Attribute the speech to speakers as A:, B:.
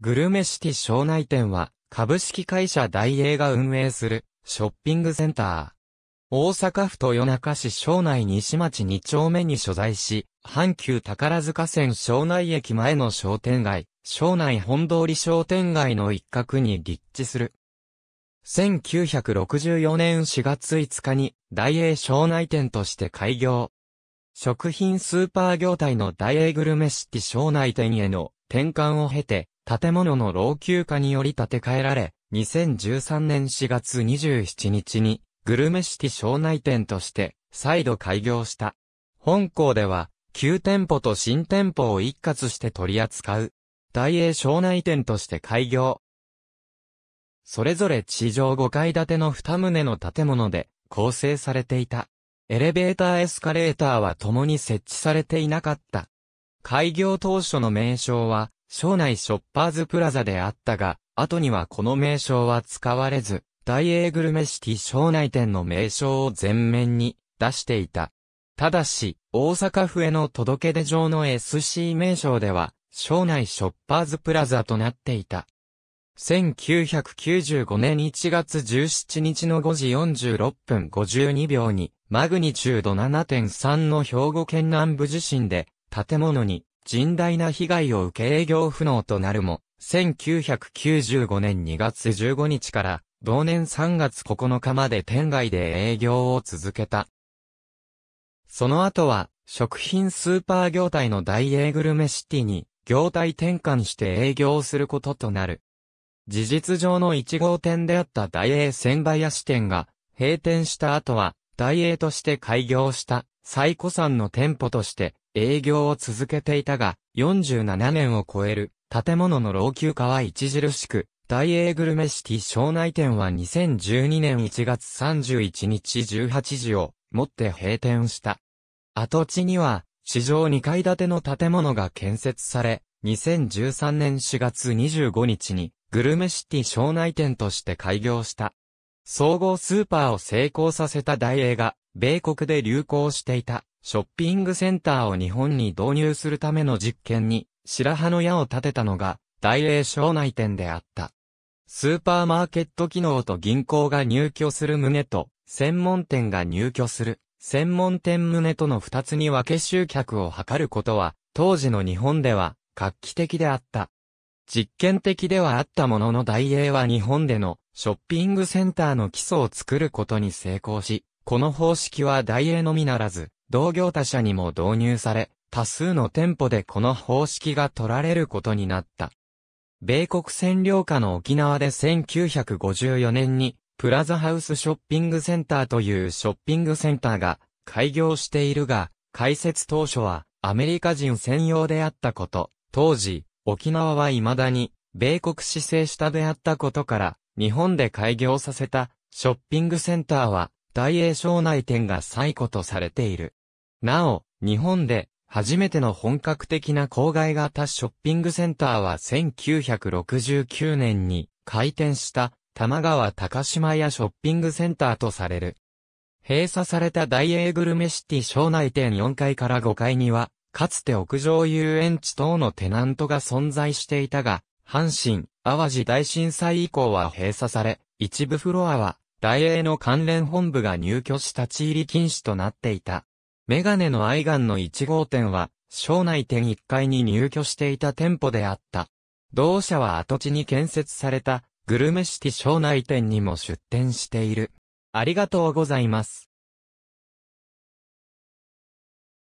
A: グルメシティ庄内店は、株式会社大英が運営する、ショッピングセンター。大阪府豊中市庄内西町2丁目に所在し、阪急宝塚線庄内駅前の商店街、庄内本通り商店街の一角に立地する。1964年4月5日に、大英庄内店として開業。食品スーパー業態の大英グルメシティ庄内店への転換を経て、建物の老朽化により建て替えられ、2013年4月27日に、グルメシティ庄内店として、再度開業した。本校では、旧店舗と新店舗を一括して取り扱う、大英庄内店として開業。それぞれ地上5階建ての2棟の建物で構成されていた。エレベーターエスカレーターは共に設置されていなかった。開業当初の名称は、省内ショッパーズプラザであったが、後にはこの名称は使われず、大英グルメシティ省内店の名称を前面に出していた。ただし、大阪府への届け出上の SC 名称では、省内ショッパーズプラザとなっていた。1995年1月17日の5時46分52秒に、マグニチュード7.3の兵庫県南部地震で、建物に甚大な被害を受け営業不能となるも、1995年2月15日から同年3月9日まで店外で営業を続けた。その後は食品スーパー業態の大英グルメシティに業態転換して営業することとなる。事実上の1号店であった大英千葉屋支店が閉店した後は大英として開業した最古山の店舗として営業を続けていたが、47年を超える建物の老朽化は著しく、大英グルメシティ庄内店は2012年1月31日18時をもって閉店した。跡地には、市場2階建ての建物が建設され、2013年4月25日に、グルメシティ庄内店として開業した。総合スーパーを成功させた大英が、米国で流行していた。ショッピングセンターを日本に導入するための実験に、白羽の矢を立てたのが、大英省内店であった。スーパーマーケット機能と銀行が入居する旨と、専門店が入居する、専門店旨との二つに分け集客を図ることは、当時の日本では、画期的であった。実験的ではあったものの大英は日本でのショッピングセンターの基礎を作ることに成功し、この方式は大英のみならず、同業他社にも導入され、多数の店舗でこの方式が取られることになった。米国占領下の沖縄で1954年に、プラザハウスショッピングセンターというショッピングセンターが開業しているが、開設当初はアメリカ人専用であったこと、当時、沖縄は未だに米国姿政下であったことから、日本で開業させたショッピングセンターは、大英省内店が最古とされている。なお、日本で初めての本格的な郊外型ショッピングセンターは1969年に開店した玉川高島屋ショッピングセンターとされる。閉鎖された大英グルメシティ省内店4階から5階には、かつて屋上遊園地等のテナントが存在していたが、阪神、淡路大震災以降は閉鎖され、一部フロアは、大英の関連本部が入居し立ち入り禁止となっていた。メガネの愛イの1号店は、省内店1階に入居していた店舗であった。同社は跡地に建設された、グルメシティ省内店にも出店している。ありがとうございます。